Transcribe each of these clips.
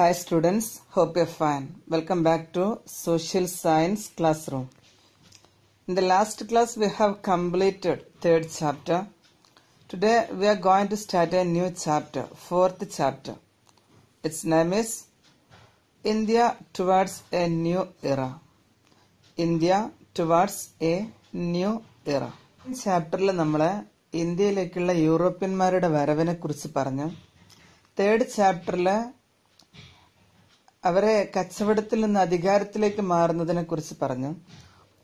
Hi students hope you fine welcome back to social science classroom in the last class we have completed third chapter today we are going to start a new chapter fourth chapter its name is India towards a new era India towards a new era ചാപ്റ്ററിൽ നമ്മൾ ഇന്ത്യയിലേക്കുള്ള യൂറോപ്യന്മാരുടെ വരവിനെ കുറിച്ച് പറഞ്ഞു third ചാപ്റ്ററിൽ അവരെ കച്ചവടത്തിൽ നിന്ന് അധികാരത്തിലേക്ക് മാറുന്നതിനെ കുറിച്ച് പറഞ്ഞു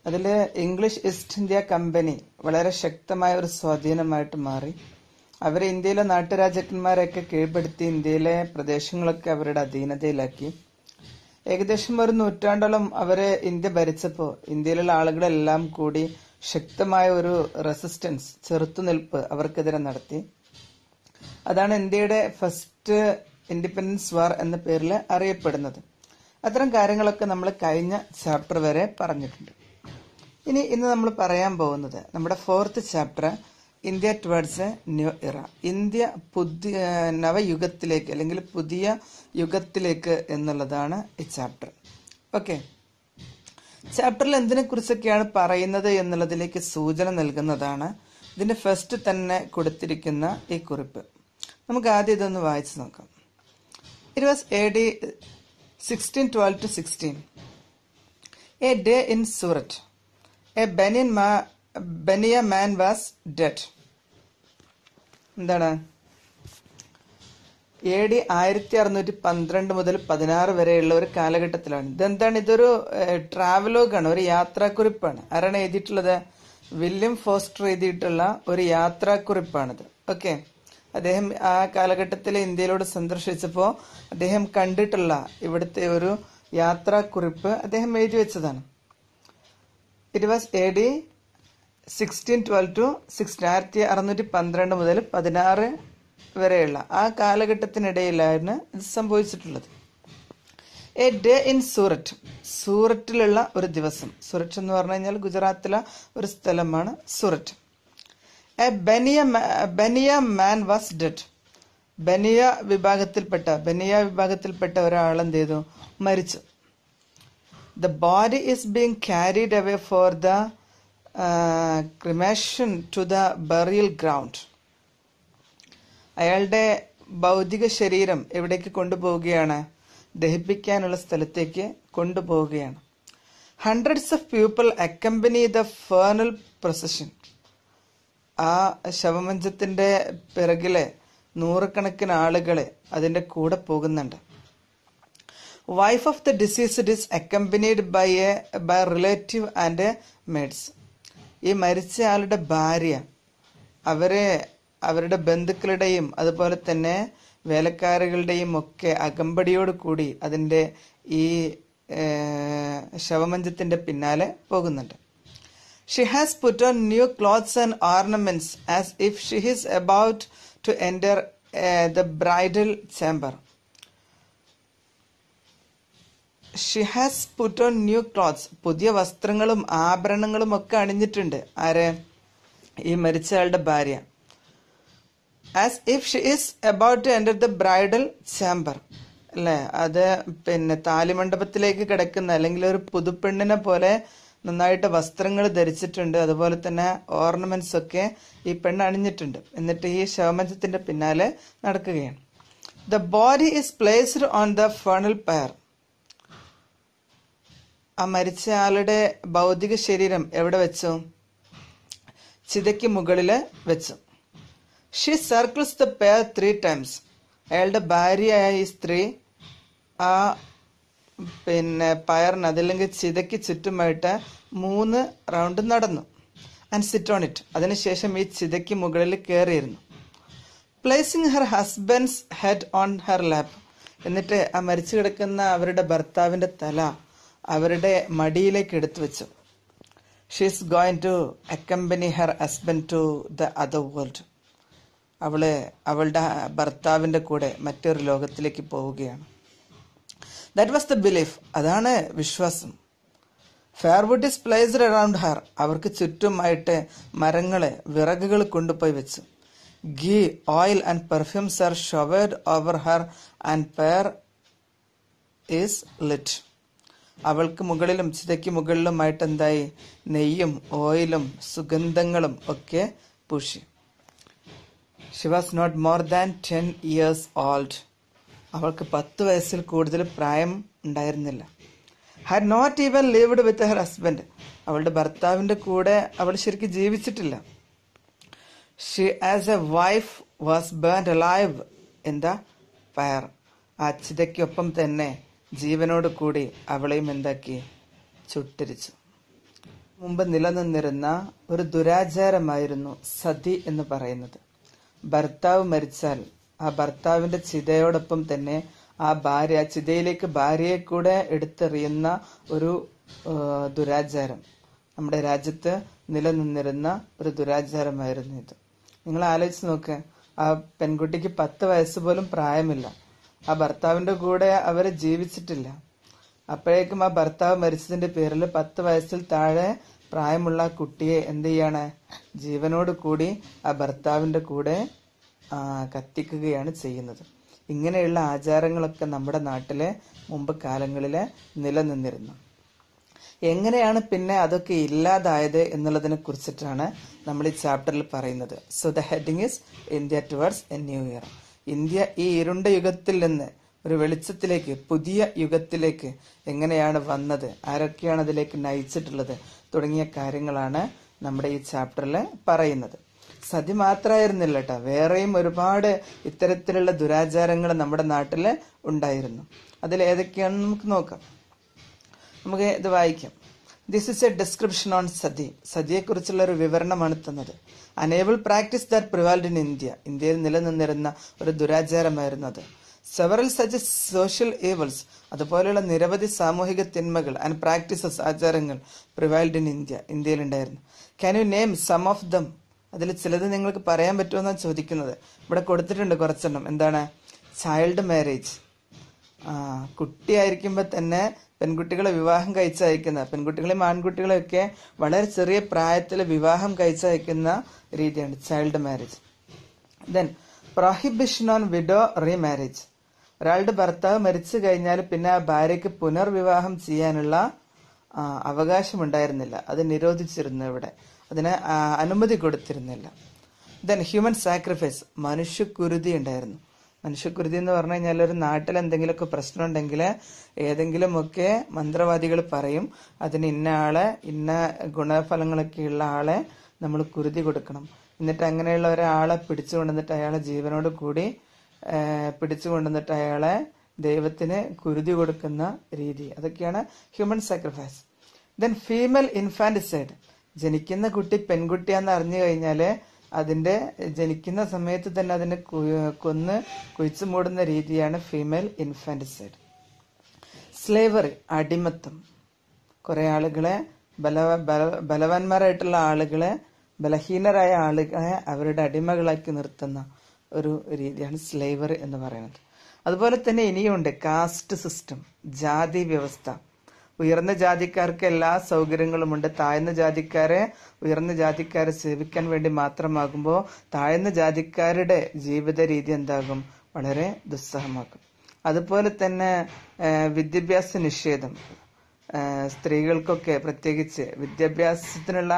അതിൽ ഇംഗ്ലീഷ് ഈസ്റ്റ് ഇന്ത്യ കമ്പനി വളരെ ശക്തമായ ഒരു സ്വാധീനമായിട്ട് മാറി അവർ ഇന്ത്യയിലെ നാട്ടുരാജാക്കന്മാരെയൊക്കെ കീഴ്പ്പെടുത്തി ഇന്ത്യയിലെ പ്രദേശങ്ങളൊക്കെ അവരുടെ അധീനതയിലാക്കി ഏകദേശം ഒരു നൂറ്റാണ്ടോളം അവരെ ഇന്ത്യ ഭരിച്ചപ്പോൾ ഇന്ത്യയിലുള്ള ആളുകളെല്ലാം കൂടി ശക്തമായ ഒരു റെസിസ്റ്റൻസ് ചെറുത്തുനിൽപ്പ് അവർക്കെതിരെ നടത്തി അതാണ് ഇന്ത്യയുടെ ഫസ്റ്റ് ഇൻഡിപെൻഡൻസ് വാർ എന്ന പേരിൽ അറിയപ്പെടുന്നത് അത്തരം കാര്യങ്ങളൊക്കെ നമ്മൾ കഴിഞ്ഞ ചാപ്റ്റർ വരെ പറഞ്ഞിട്ടുണ്ട് ഇനി ഇന്ന് നമ്മൾ പറയാൻ പോകുന്നത് നമ്മുടെ fourth chapter India towards new era India പുതിയ നവയുഗത്തിലേക്ക് അല്ലെങ്കിൽ പുതിയ യുഗത്തിലേക്ക് എന്നുള്ളതാണ് ഈ ചാപ്റ്റർ ഓക്കെ ചാപ്റ്ററിൽ എന്തിനെ കുറിച്ചൊക്കെയാണ് പറയുന്നത് എന്നുള്ളതിലേക്ക് സൂചന നൽകുന്നതാണ് ഇതിന്റെ ഫസ്റ്റ് തന്നെ കൊടുത്തിരിക്കുന്ന ഈ കുറിപ്പ് നമുക്ക് ആദ്യം ഇതൊന്ന് വായിച്ചു നോക്കാം It was AD 1612 to 16. A day in Surat. A Benin ma, Benia man was dead. എന്താണ് എ ഡി ആയിരത്തി അറുന്നൂറ്റി പന്ത്രണ്ട് മുതൽ പതിനാറ് വരെയുള്ള ഒരു കാലഘട്ടത്തിലാണ് ഇതെന്താണ് ഇതൊരു ട്രാവലോഗാണ് ഒരു യാത്രാക്കുറിപ്പാണ് ആരാണ് എഴുതിയിട്ടുള്ളത് വില്യം ഫോസ്റ്റർ എഴുതിയിട്ടുള്ള ഒരു യാത്രാക്കുറിപ്പാണിത് ഓക്കെ അദ്ദേഹം ആ കാലഘട്ടത്തിൽ ഇന്ത്യയിലൂടെ സന്ദർശിച്ചപ്പോൾ അദ്ദേഹം കണ്ടിട്ടുള്ള ഇവിടുത്തെ ഒരു യാത്രാക്കുറിപ്പ് അദ്ദേഹം എഴുതി വെച്ചതാണ് it was A D sixteen twelve to sixteen ആയിരത്തി അറുന്നൂറ്റി പന്ത്രണ്ട് മുതൽ പതിനാറ് വരെയുള്ള ആ കാലഘട്ടത്തിനിടയിലായിരുന്നു ഇത് സംഭവിച്ചിട്ടുള്ളത് എ ഡേ ഇൻ സൂററ്റ് സൂററ്റിലുള്ള ഒരു ദിവസം സൂററ്റ് എന്ന് പറഞ്ഞു കഴിഞ്ഞാൽ ഗുജറാത്തിലെ ഒരു സ്ഥലമാണ് Surat a Bania Bania man was dead Bania വിഭാഗത്തിൽപ്പെട്ട ബനിയ വിഭാഗത്തിൽപ്പെട്ട ഒരാൾ എന്ത് ചെയ്തു മരിച്ചു the body is being carried away for the cremation to the burial ground അയാളുടെ ഭൗതിക ശരീരം എവിടേക്ക് കൊണ്ടുപോവുകയാണ് ദഹിപ്പിക്കാനുള്ള സ്ഥലത്തേക്ക് കൊണ്ടുപോവുകയാണ് hundreds of people accompany the funeral procession ആ ശവമഞ്ചത്തിന്റെ പിറകിലെ നൂറുകണക്കിന് ആളുകളെ അതിൻ്റെ കൂടെ പോകുന്നുണ്ട് wife of the deceased is accompanied by a by relative and a maids ഈ മരിച്ചയാളുടെ ഭാര്യ അവരെ അവരുടെ ബന്ധുക്കളുടെയും അതുപോലെ തന്നെ വേലക്കാരുകളുടെയും ഒക്കെ അകമ്പടിയോട് കൂടി അതിൻ്റെ ഈ ശവമഞ്ചത്തിന്റെ പിന്നാലെ പോകുന്നുണ്ട് She has put on new clothes and ornaments as if she is about to enter uh, the bridal chamber. She has put on new clothes പുതിയ വസ്ത്രങ്ങളും ആഭരണങ്ങളും ഒക്കെ അണിഞ്ഞിട്ടുണ്ട് ആരെ ഈ മരിച്ചയാളുടെ ഭാര്യ as if she is about to enter the bridal chamber അല്ലേ അത് പിന്നെ താലിമണ്ഡപത്തിലേക്ക് കിടക്കുന്ന അല്ലെങ്കിൽ ഒരു പുതുപ്പെണ്ണിനെ പോലെ നന്നായിട്ട് വസ്ത്രങ്ങൾ ധരിച്ചിട്ടുണ്ട് അതുപോലെ തന്നെ ഓർണമെന്റ്സ് ഒക്കെ ഈ പെണ്ണ് അണിഞ്ഞിട്ടുണ്ട് എന്നിട്ട് ഈ ശവമഞ്ചത്തിന്റെ പിന്നാലെ നടക്കുകയാണ് the body is placed on the funeral pyre ആ മരിച്ച ആളുടെ ഭൗതിക ശരീരം എവിടെ വെച്ചു ചിതയ്ക്ക് മുകളിൽ വെച്ചു she circles the pyre three times അയാളുടെ ഭാര്യയായ ഈ സ്ത്രീ ആ പിന്നെ പയറിന് അതല്ലെങ്കിൽ ചിതയ്ക്ക് ചുറ്റുമായിട്ട് മൂന്ന് റൗണ്ട് നടന്നു ആൻഡ് സിറ്റ് ഓൺ ഇറ്റ് അതിനുശേഷം ഈ ചിതയ്ക്ക് മുകളിൽ കയറിയിരുന്നു placing her husband's head on her lap എന്നിട്ട് ആ മരിച്ചു കിടക്കുന്ന അവരുടെ ഭർത്താവിൻ്റെ തല അവരുടെ മടിയിലേക്ക് എടുത്തു വെച്ചു she's going to accompany her husband to the other world അവള് അവളുടെ ഭർത്താവിൻ്റെ കൂടെ മറ്റൊരു ലോകത്തിലേക്ക് പോവുകയാണ് ദാറ്റ് വാസ് ദ ബിലീഫ് അതാണ് വിശ്വാസം firewood is placed around her അവർക്ക് ചുറ്റുമായിട്ട് മരങ്ങളെ വിറകുകൾ കൊണ്ടുപോയി വെച്ചു ghee oil and perfumes are showered over her and pyre is lit അവൾക്ക് മുകളിലും ചിതയ്ക്ക് മുകളിലുമായിട്ട് എന്തായി നെയ്യും ഓയിലും സുഗന്ധങ്ങളും ഒക്കെ പൂശി she was not more than ten years old അവൾക്ക് പത്ത് വയസ്സിൽ കൂടുതൽ പ്രായം ഉണ്ടായിരുന്നില്ല had not even lived with her husband അവളുടെ ഭർത്താവിൻ്റെ കൂടെ അവൾ ശരിക്കും ജീവിച്ചിട്ടില്ല she as a wife was burned live in the fire അച്ഛതയ്ക്കൊപ്പം തന്നെ ജീവനോട് കൂടി അവളെയും എന്താക്കി ചുട്ടിരിച്ചു മുമ്പ് നിലനിന്നിരുന്ന ഒരു ദുരാചാരമായിരുന്നു സതി എന്ന് പറയുന്നത് ഭർത്താവ് മരിച്ചാൽ ആ ഭർത്താവിന്റെ ചിതയോടൊപ്പം തന്നെ ആ ഭാര്യ ചിതയിലേക്ക് ഭാര്യയെ കൂടെ എടുത്തെറിയുന്ന ഒരു ദുരാചാരം നമ്മുടെ രാജ്യത്ത് നിലനിന്നിരുന്ന ഒരു ദുരാചാരമായിരുന്നു ഇത് നിങ്ങൾ ആലോചിച്ച് നോക്ക് ആ പെൺകുട്ടിക്ക് പത്ത് വയസ്സ് പോലും പ്രായമില്ല ആ ഭർത്താവിന്റെ കൂടെ അവർ ജീവിച്ചിട്ടില്ല അപ്പോഴേക്കും ആ ഭർത്താവ് മരിച്ചതിന്റെ പേരിൽ പത്ത് വയസ്സിൽ താഴെ പ്രായമുള്ള കുട്ടിയെ എന്ത് ചെയ്യാണ് ജീവനോട് കൂടി ആ ഭർത്താവിന്റെ കൂടെ കത്തിക്കുകയാണ് ചെയ്യുന്നത് ഇങ്ങനെയുള്ള ആചാരങ്ങളൊക്കെ നമ്മുടെ നാട്ടിലെ മുമ്പ് കാലങ്ങളിൽ നിലനിന്നിരുന്നു എങ്ങനെയാണ് പിന്നെ അതൊക്കെ ഇല്ലാതായത് എന്നുള്ളതിനെ കുറിച്ചിട്ടാണ് നമ്മൾ ഈ ചാപ്റ്ററിൽ പറയുന്നത് so the heading is India towards a new year India ഈ ഇരുണ്ട യുഗത്തിൽ നിന്ന് ഒരു വെളിച്ചത്തിലേക്ക് പുതിയ യുഗത്തിലേക്ക് എങ്ങനെയാണ് വന്നത് ആരൊക്കെയാണ് അതിലേക്ക് നയിച്ചിട്ടുള്ളത് തുടങ്ങിയ കാര്യങ്ങളാണ് നമ്മുടെ ഈ ചാപ്റ്ററിൽ പറയുന്നത് സതി മാത്രമായിരുന്നില്ല കേട്ടോ വേറെയും ഒരുപാട് ഇത്തരത്തിലുള്ള ദുരാചാരങ്ങൾ നമ്മുടെ നാട്ടിൽ ഉണ്ടായിരുന്നു അതിൽ ഏതൊക്കെയാണെന്ന് നമുക്ക് നോക്കാം നമുക്ക് ഇത് വായിക്കാം this is a description on sati സതിയെക്കുറിച്ചുള്ള ഒരു വിവരണമാണ് തന്നത് an evil practice that prevailed in India ഇന്ത്യയിൽ നിലനിന്നിരുന്ന ഒരു ദുരാചാരമായിരുന്നു അത് സെവറൽ സജ് സോഷ്യൽ ഏവൽസ് അതുപോലെയുള്ള നിരവധി സാമൂഹിക തിന്മകൾ ആൻഡ് പ്രാക്ടീസസ് ആചാരങ്ങൾ പ്രിവൈൽഡ് ഇൻ ഇന്ത്യ ഇന്ത്യയിലുണ്ടായിരുന്നു can you name some of them അതിൽ ചിലത് നിങ്ങൾക്ക് പറയാൻ പറ്റുമെന്നാണ് ചോദിക്കുന്നത് ഇവിടെ കൊടുത്തിട്ടുണ്ട് കുറച്ചെണ്ണം എന്താണ് ചൈൽഡ് മാരേജ് ആ കുട്ടിയായിരിക്കുമ്പോൾ തന്നെ പെൺകുട്ടികളെ വിവാഹം കഴിച്ചയക്കുന്ന പെൺകുട്ടികളെയും ആൺകുട്ടികളെയൊക്കെ വളരെ ചെറിയ പ്രായത്തിൽ വിവാഹം കഴിച്ചയക്കുന്ന രീതിയാണ് child marriage then prohibition on widow remarriage ഒരാളുടെ ഭർത്താവ് മരിച്ചു കഴിഞ്ഞാൽ പിന്നെ ആ ഭാര്യയ്ക്ക് പുനർവിവാഹം ചെയ്യാനുള്ള അവകാശമുണ്ടായിരുന്നില്ല അത് നിരോധിച്ചിരുന്നു ഇവിടെ അതിന് അനുമതി കൊടുത്തിരുന്നില്ല ദെൻ ഹ്യൂമൻ സാക്രിഫൈസ് മനുഷ്യക്കുരുതി ഉണ്ടായിരുന്നു മനുഷ്യക്കുരുതി എന്ന് പറഞ്ഞു കഴിഞ്ഞാൽ ഒരു നാട്ടിൽ എന്തെങ്കിലുമൊക്കെ ഉണ്ടെങ്കിൽ ഏതെങ്കിലുമൊക്കെ മന്ത്രവാദികൾ പറയും അതിന് ഇന്ന ആളെ ഇന്ന ഉള്ള ആളെ നമ്മൾ കുരുതി കൊടുക്കണം എന്നിട്ട് അങ്ങനെയുള്ള ഒരാളെ പിടിച്ചു കൊണ്ടുവന്നിട്ട് അയാളെ ജീവനോട് കൂടി പിടിച്ചു കൊണ്ടുവന്നിട്ട് അയാളെ ദൈവത്തിന് കുരുതി കൊടുക്കുന്ന രീതി അതൊക്കെയാണ് human sacrifice then female infanticide ജനിക്കുന്ന കുട്ടി പെൺകുട്ടിയാന്ന് അറിഞ്ഞു കഴിഞ്ഞാല് അതിന്റെ ജനിക്കുന്ന സമയത്ത് തന്നെ അതിനെ കൊന്ന് കുഴിച്ചു മൂടുന്ന രീതിയാണ് ഫീമെയിൽ ഇൻഫാൻറ്റിസൈഡ് സ്ലേവറി അടിമത്തം കുറേ ആളുകളെ ബല ബലവാന്മാരായിട്ടുള്ള ആളുകളെ ബലഹീനരായ ആളുകളെ അവരുടെ അടിമകളാക്കി നിർത്തുന്ന ഒരു രീതിയാണ് സ്ലേവറി എന്ന് പറയുന്നത് അതുപോലെ തന്നെ ഇനിയുണ്ട് കാസ്റ്റ് സിസ്റ്റം ജാതി വ്യവസ്ഥ ഉയർന്ന ജാതിക്കാർക്ക് എല്ലാ സൗകര്യങ്ങളും ഉണ്ട് താഴ്ന്ന ജാതിക്കാരെ ഉയർന്ന ജാതിക്കാരെ സേവിക്കാൻ വേണ്ടി മാത്രമാകുമ്പോൾ താഴ്ന്ന ജാതിക്കാരുടെ ജീവിത രീതി എന്താകും വളരെ ദുസ്സഹമാകും അതുപോലെ തന്നെ വിദ്യാഭ്യാസ നിഷേധം സ്ത്രീകൾക്കൊക്കെ പ്രത്യേകിച്ച് വിദ്യാഭ്യാസത്തിനുള്ള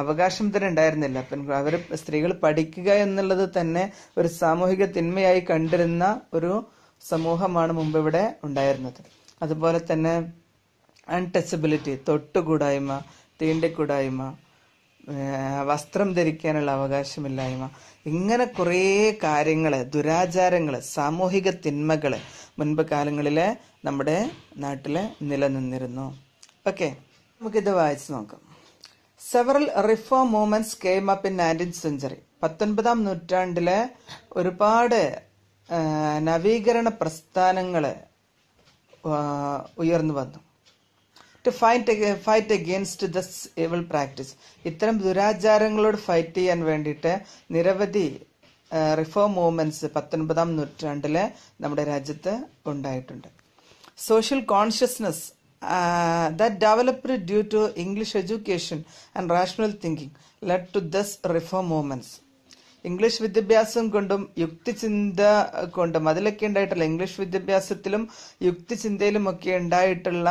അവകാശം തന്നെ ഉണ്ടായിരുന്നില്ല പെൺ അവർ സ്ത്രീകൾ പഠിക്കുക എന്നുള്ളത് തന്നെ ഒരു സാമൂഹിക തിന്മയായി കണ്ടിരുന്ന ഒരു സമൂഹമാണ് മുമ്പ് ഇവിടെ ഉണ്ടായിരുന്നത് അതുപോലെ തന്നെ അൺടച്ചബിലിറ്റി തൊട്ടുകൂടായ്മ തീണ്ടിക്കൂടായ്മ വസ്ത്രം ധരിക്കാനുള്ള അവകാശമില്ലായ്മ ഇങ്ങനെ കുറേ കാര്യങ്ങൾ ദുരാചാരങ്ങൾ സാമൂഹിക തിന്മകൾ മുൻപ് കാലങ്ങളിൽ നമ്മുടെ നാട്ടിൽ നിലനിന്നിരുന്നു ഓക്കെ നമുക്കിത് വായിച്ചു നോക്കാം several reform movements came up in nineteen century പത്തൊൻപതാം നൂറ്റാണ്ടിലെ ഒരുപാട് നവീകരണ പ്രസ്ഥാനങ്ങൾ ഉയർന്നു വന്നു to fight fight against the evil practice ഇത്തരം ദുരാചാരങ്ങളോട് ഫൈറ്റ് ചെയ്യാൻ വേണ്ടിയിട്ട് നിരവധി റിഫോം മൂവ്മെന്റ്സ് പത്തൊൻപതാം നൂറ്റാണ്ടില് നമ്മുടെ രാജ്യത്ത് ഉണ്ടായിട്ടുണ്ട് social consciousness that developed due to English education and rational thinking led to these reform movements English വിദ്യാഭ്യാസം കൊണ്ടും യുക്തിചിന്ത കൊണ്ടും അതിലൊക്കെ ഉണ്ടായിട്ടുള്ള ഇംഗ്ലീഷ് വിദ്യാഭ്യാസത്തിലും യുക്തിചിന്തയിലും ഒക്കെ ഉണ്ടായിട്ടുള്ള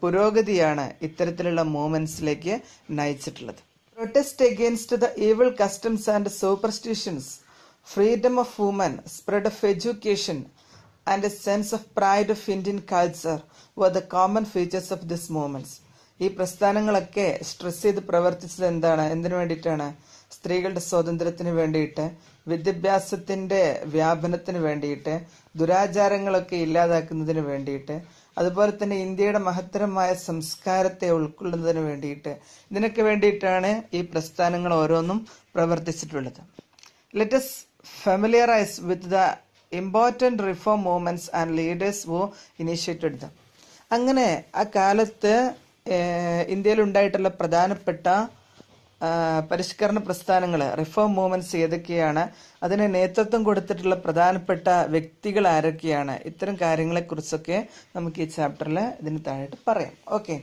പുരോഗതിയാണ് ഇത്തരത്തിലുള്ള മൂവ്മെന്റ്സിലേക്ക് നയിച്ചിട്ടുള്ളത് protest against the evil customs and superstitions freedom of woman spread of education and a sense of pride of Indian culture were the common features of this movements ഈ പ്രസ്ഥാനങ്ങളൊക്കെ സ്ട്രെസ് ചെയ്ത് പ്രവർത്തിച്ചത് എന്താണ് എന്തിനു വേണ്ടിയിട്ടാണ് സ്ത്രീകളുടെ സ്വാതന്ത്ര്യത്തിന് വേണ്ടിയിട്ട് വിദ്യാഭ്യാസത്തിന്റെ വ്യാപനത്തിന് വേണ്ടിയിട്ട് ദുരാചാരങ്ങളൊക്കെ ഇല്ലാതാക്കുന്നതിന് വേണ്ടിയിട്ട് അതുപോലെ തന്നെ ഇന്ത്യയുടെ മഹത്തരമായ സംസ്കാരത്തെ ഉൾക്കൊള്ളുന്നതിന് വേണ്ടിയിട്ട് ഇതിനൊക്കെ വേണ്ടിയിട്ടാണ് ഈ പ്രസ്ഥാനങ്ങൾ ഓരോന്നും പ്രവർത്തിച്ചിട്ടുള്ളത് let's familiarise with the important reform movements and leaders who initiated the അങ്ങനെ ആ കാലത്ത് ഇന്ത്യയിൽ ഉണ്ടായിട്ടുള്ള പ്രധാനപ്പെട്ട പരിഷ്കരണ പ്രസ്ഥാനങ്ങൾ റിഫോം മൂവ്മെന്റ്സ് ഏതൊക്കെയാണ് അതിന് നേതൃത്വം കൊടുത്തിട്ടുള്ള പ്രധാനപ്പെട്ട വ്യക്തികൾ ആരൊക്കെയാണ് ഇത്തരം കാര്യങ്ങളെക്കുറിച്ചൊക്കെ നമുക്ക് ഈ ചാപ്റ്ററിൽ ഇതിന് താഴെ പറയാം ഓക്കെ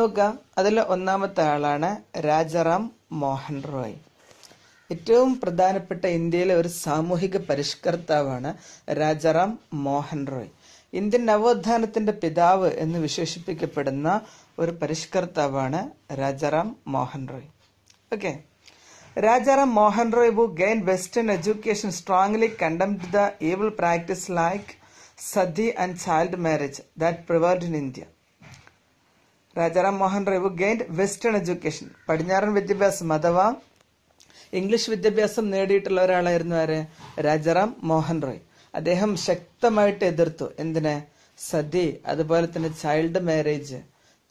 നോക്കാം അതിൽ ഒന്നാമത്തെ ആളാണ് രാജറാം മോഹൻ റോയ് ഏറ്റവും പ്രധാനപ്പെട്ട ഇന്ത്യയിലെ ഒരു സാമൂഹിക പരിഷ്കർത്താവാണ് രാജറാം മോഹൻ റോയ് ഇന്ത്യൻ നവോത്ഥാനത്തിന്റെ പിതാവ് എന്ന് വിശേഷിപ്പിക്കപ്പെടുന്ന ഒരു പരിഷ്കർത്താവാണ് Rajaram Mohan Roy okay Rajaram Mohan Roy who gain western education strongly condemned the evil practice like sati and child marriage that prevailed in India Rajaram Mohan Roy who gain western education പടിഞ്ഞാറൻ വിദ്യാഭ്യാസം അഥവാ ഇംഗ്ലീഷ് വിദ്യാഭ്യാസം നേടിയിട്ടുള്ള ഒരാളായിരുന്നു ആര് രാജാറാം മോഹൻ റോയ് അദ്ദേഹം ശക്തമായിട്ട് എതിർത്തു എന്തിന് സതി അതുപോലെ തന്നെ ചൈൽഡ് മാരേജ്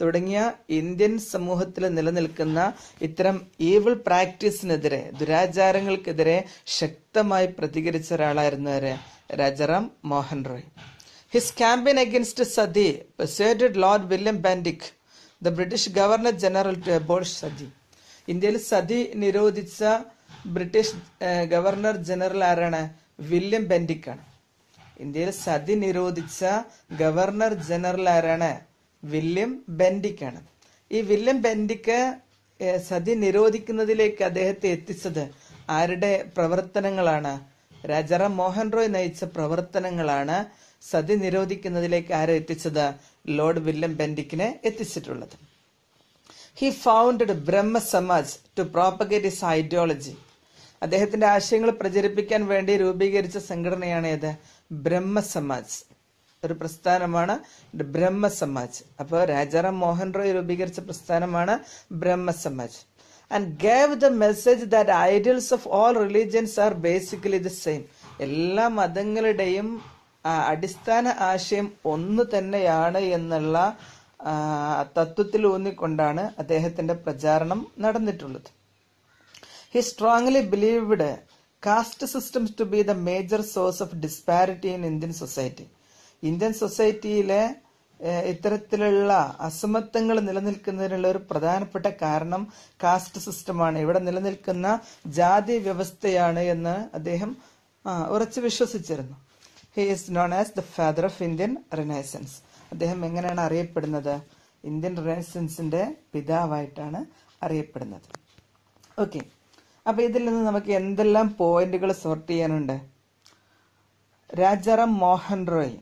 തുടങ്ങിയ ഇന്ത്യൻ സമൂഹത്തിൽ നിലനിൽക്കുന്ന ഇത്തരം ഈവിൾ പ്രാക്ടീസിനെതിരെ ദുരാചാരങ്ങൾക്കെതിരെ ശക്തമായി പ്രതികരിച്ച ഒരാളായിരുന്നു ആര് Mohan Roy his campaign against sati persuaded Lord William Bentinck the British governor general to abolish sati ഇന്ത്യയിൽ സതി നിരോധിച്ച ബ്രിട്ടീഷ് ഗവർണർ ജനറൽ ആരാണ് വില്യം ആണ് ഇന്ത്യയിൽ സതി നിരോധിച്ച ഗവർണർ ജനറൽ ആരാണ് വില്യം ബെൻഡിക്കാണ് ഈ വില്യം ബെൻഡിക്ക് സതി നിരോധിക്കുന്നതിലേക്ക് അദ്ദേഹത്തെ എത്തിച്ചത് ആരുടെ പ്രവർത്തനങ്ങളാണ് രാജാറാം മോഹൻ റോയ് നയിച്ച പ്രവർത്തനങ്ങളാണ് സതി നിരോധിക്കുന്നതിലേക്ക് ആരെ എത്തിച്ചത് ലോർഡ് വില്യം ബെൻഡിക്കിനെ എത്തിച്ചിട്ടുള്ളത് he founded Brahmo Samaj to propagate his ideology അദ്ദേഹത്തിന്റെ ആശയങ്ങൾ പ്രചരിപ്പിക്കാൻ വേണ്ടി രൂപീകരിച്ച സംഘടനയാണ് ഏത് ബ്രഹ്മ സമാജ് ഒരു പ്രസ്ഥാനമാണ് ബ്രഹ്മസമാജ് അപ്പോൾ രാജാറാം മോഹൻ റോയ് രൂപീകരിച്ച പ്രസ്ഥാനമാണ് Brahmo Samaj and gave the message that ideals of all religions are basically the same എല്ലാ മതങ്ങളുടെയും അടിസ്ഥാന ആശയം ഒന്ന് തന്നെയാണ് എന്നുള്ള തത്വത്തിൽ ഊന്നിക്കൊണ്ടാണ് അദ്ദേഹത്തിന്റെ പ്രചാരണം നടന്നിട്ടുള്ളത് he strongly believed caste systems to be the major source of disparity in Indian society Indian സൊസൈറ്റിയിലെ ഇത്തരത്തിലുള്ള അസമത്വങ്ങൾ നിലനിൽക്കുന്നതിനുള്ള ഒരു പ്രധാനപ്പെട്ട കാരണം കാസ്റ്റ് സിസ്റ്റമാണ് ഇവിടെ നിലനിൽക്കുന്ന ജാതി വ്യവസ്ഥയാണ് എന്ന് അദ്ദേഹം ഉറച്ചു വിശ്വസിച്ചിരുന്നു he is known as the father of Indian renaissance അദ്ദേഹം എങ്ങനെയാണ് അറിയപ്പെടുന്നത് ഇന്ത്യൻ റിനൈസൻസിന്റെ പിതാവായിട്ടാണ് അറിയപ്പെടുന്നത് ഓക്കെ അപ്പൊ ഇതിൽ നിന്ന് നമുക്ക് എന്തെല്ലാം പോയിന്റുകൾ സോർട്ട് ചെയ്യാനുണ്ട് രാജാറാം മോഹൻ റോയ്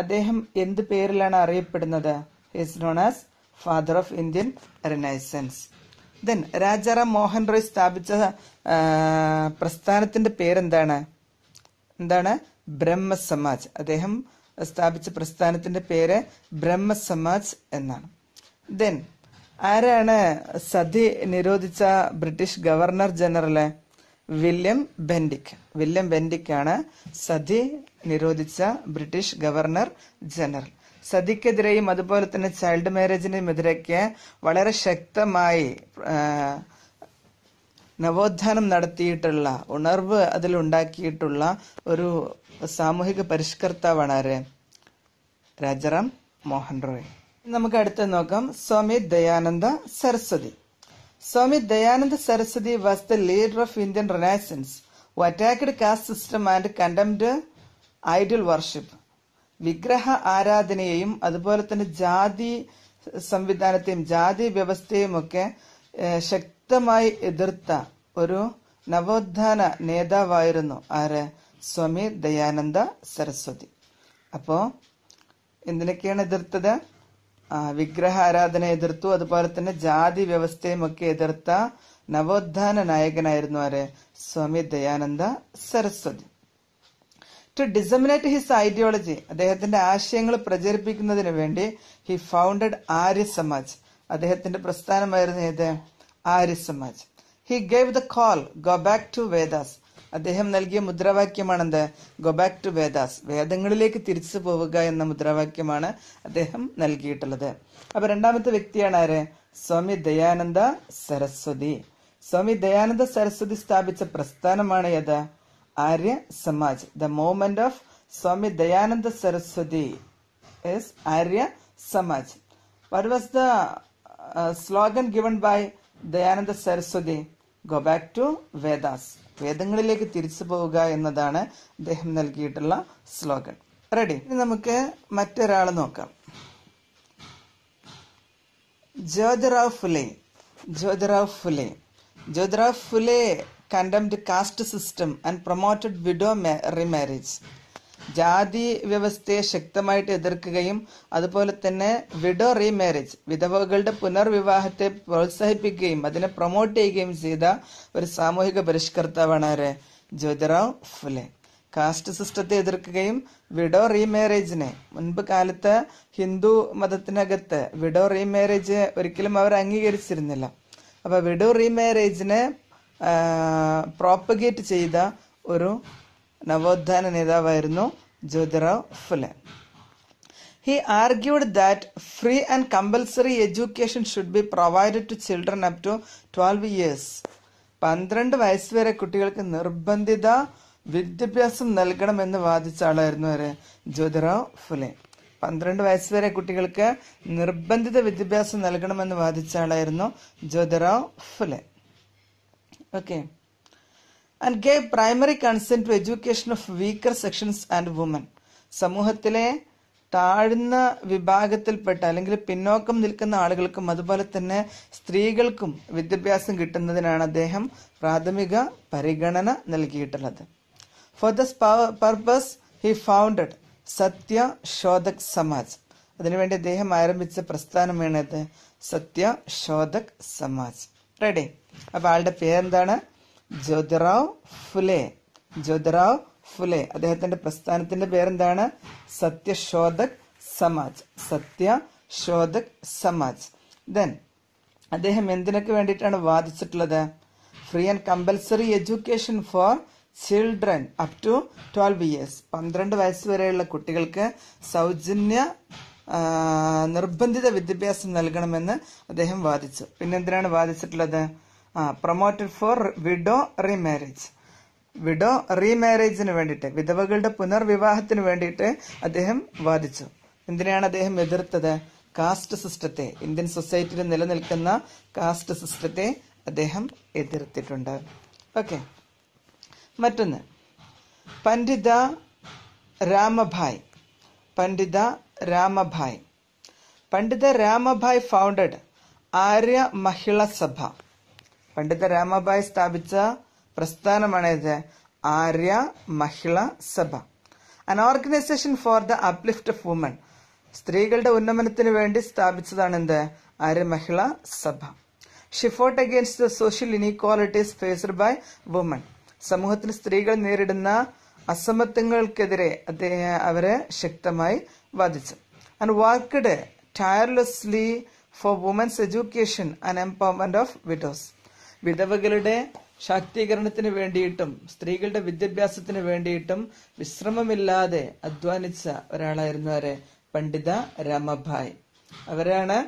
അദ്ദേഹം എന്ത് പേരിലാണ് അറിയപ്പെടുന്നത് he's known as father of Indian renaissance then Rajaram Mohan Roy സ്ഥാപിച്ച പ്രസ്ഥാനത്തിന്റെ പേരെന്താണ് എന്താണ് ബ്രഹ്മസമാജ് അദ്ദേഹം സ്ഥാപിച്ച പ്രസ്ഥാനത്തിന്റെ പേര് ബ്രഹ്മസമാജ് എന്നാണ് ദെൻ ആരാണ് സതി നിരോധിച്ച British governor general William Bentinck William Bentinck ആണ് സതി നിരോധിച്ച ബ്രിട്ടീഷ് ഗവർണർ ജനറൽ സതിക്കെതിരെയും അതുപോലെ തന്നെ ചൈൽഡ് മാരേജിനുമെതിരെയൊക്കെ വളരെ ശക്തമായി നവോത്ഥാനം നടത്തിയിട്ടുള്ള ഉണർവ് അതിലുണ്ടാക്കിയിട്ടുള്ള ഒരു സാമൂഹിക പരിഷ്കർത്താവാണ് ആര് രാജറാം മോഹൻ റോയ് നമുക്ക് അടുത്ത് നോക്കാം Swami Dayananda Saraswati Swami Dayananda Saraswati was the leader of Indian Renaissance who caste system and and idol worship വിഗ്രഹ ആരാധനയെയും അതുപോലെ തന്നെ ജാതി സംവിധാനത്തെയും ജാതി വ്യവസ്ഥയും ഒക്കെ ശക്തമായി എതിർത്ത ഒരു നവോത്ഥാന നേതാവായിരുന്നു ആര് സ്വാമി ദയാനന്ദ സരസ്വതി അപ്പോ എന്തിനൊക്കെയാണ് എതിർത്തത് വിഗ്രഹ ആരാധന എതിർത്തു അതുപോലെ തന്നെ ജാതി വ്യവസ്ഥയും ഒക്കെ എതിർത്ത നവോത്ഥാന നായകനായിരുന്നു ആര് Swami Dayananda Saraswati to disseminate his ideology അദ്ദേഹത്തിന്റെ ആശയങ്ങൾ പ്രചരിപ്പിക്കുന്നതിന് വേണ്ടി ഹി ഫൗണ്ടഡ് ആര്യ സമാജ് അദ്ദേഹത്തിന്റെ പ്രസ്ഥാനമായിരുന്നു ഏത് Arya Samaj he gave the call go back to Vedas അദ്ദേഹം നൽകിയ മുദ്രാവാക്യമാണെന്ത് ഗോ ബാക്ക് ടു വേദാസ് വേദങ്ങളിലേക്ക് തിരിച്ചു പോവുക എന്ന മുദ്രാവാക്യമാണ് അദ്ദേഹം നൽകിയിട്ടുള്ളത് അപ്പൊ രണ്ടാമത്തെ വ്യക്തിയാണ് ആര് സ്വാമി ദയാനന്ദ സരസ്വതി സ്വാമി ദയാനന്ദ സരസ്വതി സ്ഥാപിച്ച പ്രസ്ഥാനമാണ് ഏത് Arya Samaj the movement of Swami Dayananda Saraswati Arya Samaj what was the slogan given by Dayananda Saraswati go back to Vedas വേദങ്ങളിലേക്ക് തിരിച്ചു പോവുക എന്നതാണ് അദ്ദേഹം നൽകിയിട്ടുള്ള സ്ലോഗൻ റെഡി ഇനി നമുക്ക് മറ്റൊരാളെ നോക്കാം Jyotirao Phule Jyotirao Phule Jyotirao Phule condemned caste system and promoted widow remarriage. ജാതി വ്യവസ്ഥയെ ശക്തമായിട്ട് എതിർക്കുകയും അതുപോലെ തന്നെ വിഡോ റീമാരേജ് വിധവകളുടെ പുനർവിവാഹത്തെ പ്രോത്സാഹിപ്പിക്കുകയും അതിനെ പ്രൊമോട്ട് ചെയ്യുകയും ചെയ്ത ഒരു സാമൂഹിക പരിഷ്കർത്താവാണ് ആര് ജ്യോതിറാവ് ഫുലെ കാസ്റ്റ് സിസ്റ്റത്തെ എതിർക്കുകയും വിഡോ റീമാരേജിനെ മുൻപ് കാലത്ത് ഹിന്ദു മതത്തിനകത്ത് വിഡോ റീമാരേജ് ഒരിക്കലും അവർ അംഗീകരിച്ചിരുന്നില്ല അപ്പോൾ വിഡോ റീമാരേജിനെ പ്രോപ്പഗേറ്റ് ചെയ്ത ഒരു നവോത്ഥാന നേതാവായിരുന്നു Jyotirao Phule he argued that free and compulsory education should be provided to children up to twelve years പന്ത്രണ്ട് വയസ്സ് വരെ കുട്ടികൾക്ക് നിർബന്ധിത വിദ്യാഭ്യാസം നൽകണമെന്ന് വാദിച്ച ആളായിരുന്നു അവര് ജ്യോതിറാവ് ഫുലെ പന്ത്രണ്ട് വയസ്സ് വരെ കുട്ടികൾക്ക് നിർബന്ധിത വിദ്യാഭ്യാസം നൽകണമെന്ന് വാദിച്ച ആളായിരുന്നു Jyotirao Phule okay and gave primary concern to education of weaker sections and women സമൂഹത്തിലെ താഴ്ന്ന വിഭാഗത്തിൽപ്പെട്ട അല്ലെങ്കിൽ പിന്നോക്കം നിൽക്കുന്ന ആളുകൾക്കും അതുപോലെ തന്നെ സ്ത്രീകൾക്കും വിദ്യാഭ്യാസം കിട്ടുന്നതിനാണ് അദ്ദേഹം പ്രാഥമിക പരിഗണന നൽകിയിട്ടുള്ളത് for this purpose he founded Satya Shodhak Samaj അതിനുവേണ്ടി അദ്ദേഹം ആരംഭിച്ച പ്രസ്ഥാനമാണത് സത്യ ശോധക് സമാജ് റെഡി അപ്പോൾ ആളുടെ പേരെന്താണ് ജ്യോതിറാവ് ഫുലെ ജ്യോതിറാവ് ഫുലെ അദ്ദേഹത്തിന്റെ പ്രസ്ഥാനത്തിന്റെ പേരെന്താണ് സത്യശോധക് സമാജ് സത്യ ശോധക് സമാജ് ദെൻ അദ്ദേഹം എന്തിനൊക്കെ വേണ്ടിയിട്ടാണ് വാദിച്ചിട്ടുള്ളത് free and compulsory education for children up to twelve years പന്ത്രണ്ട് വയസ്സ് വരെയുള്ള കുട്ടികൾക്ക് സൗജന്യ നിർബന്ധിത വിദ്യാഭ്യാസം നൽകണമെന്ന് അദ്ദേഹം വാദിച്ചു പിന്നെന്തിനാണ് വാദിച്ചിട്ടുള്ളത് promoted for widow remarriage widow റീമാരേജിന് വേണ്ടിയിട്ട് വിധവകളുടെ പുനർവിവാഹത്തിന് വേണ്ടിയിട്ട് അദ്ദേഹം വാദിച്ചു എന്തിനാണ് അദ്ദേഹം എതിർത്തത് കാസ്റ്റ് സിസ്റ്റത്തെ ഇന്ത്യൻ സൊസൈറ്റിയിൽ നിലനിൽക്കുന്ന കാസ്റ്റ് സിസ്റ്റത്തെ അദ്ദേഹം എതിർത്തിട്ടുണ്ട് ഓക്കെ മറ്റൊന്ന് പണ്ഡിത രാമഭായ് പണ്ഡിത രാമഭായ് പണ്ഡിത രാമഭായ് ഫൗണ്ടഡ് ആര്യ മഹിള സഭ പണ്ഡിത രാമബായ് സ്ഥാപിച്ച പ്രസ്ഥാനമാണേത് Arya Mahila Sabha an organisation for the uplift of women സ്ത്രീകളുടെ ഉന്നമനത്തിന് വേണ്ടി സ്ഥാപിച്ചതാണ് എന്ത് Arya Mahila Sabha she fought against the social inequalities faced by women സമൂഹത്തിൽ സ്ത്രീകൾ നേരിടുന്ന അസമത്വങ്ങൾക്കെതിരെ അദ്ദേഹം അവരെ ശക്തമായി വാദിച്ചു and worked tirelessly for women's education and empowerment of widows വിധവകളുടെ ശാക്തീകരണത്തിന് വേണ്ടിയിട്ടും സ്ത്രീകളുടെ വിദ്യാഭ്യാസത്തിന് വേണ്ടിയിട്ടും വിശ്രമമില്ലാതെ അധ്വാനിച്ച ഒരാളായിരുന്നു അവരെ പണ്ഡിത രാമഭായ് അവരാണ്